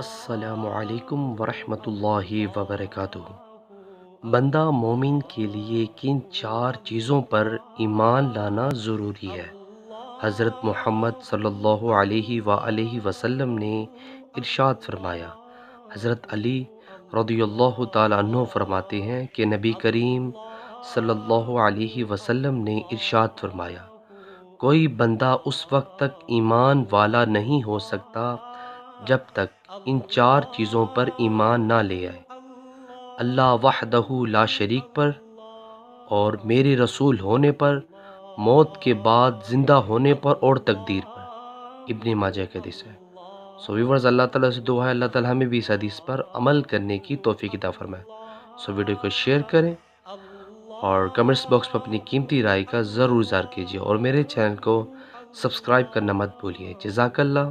السلام علیکم ورحمۃ اللہ وبرکاتہ بندہ مومن کے لیے کن چار چیزوں پر ایمان لانا ضروری ہے حضرت محمد صلی اللہ علیہ و وسلم نے ارشاد فرمایا حضرت علی رضی اللہ تعالیٰ عنہ فرماتے ہیں کہ نبی کریم صلی اللہ علیہ وسلم نے ارشاد فرمایا کوئی بندہ اس وقت تک ایمان والا نہیں ہو سکتا जब तक इन चार चीज़ों पर ईमान ना ले आए अल्लाह वाह ला शरीक पर और मेरे रसूल होने पर मौत के बाद ज़िंदा होने पर और तकदीर पर इब्ने माजा के हदीस है सो वीवर्स अल्लाह ताला से दुआ है अल्लाह ताला हमें भी इस हदीस पर अमल करने की तोफ़ी किता फरमाए सो वीडियो को शेयर करें और कमेंट्स बॉक्स पर अपनी कीमती राय का ज़रूर इजहार कीजिए और मेरे चैनल को सब्सक्राइब करना मत भूलिए जजाकल्ला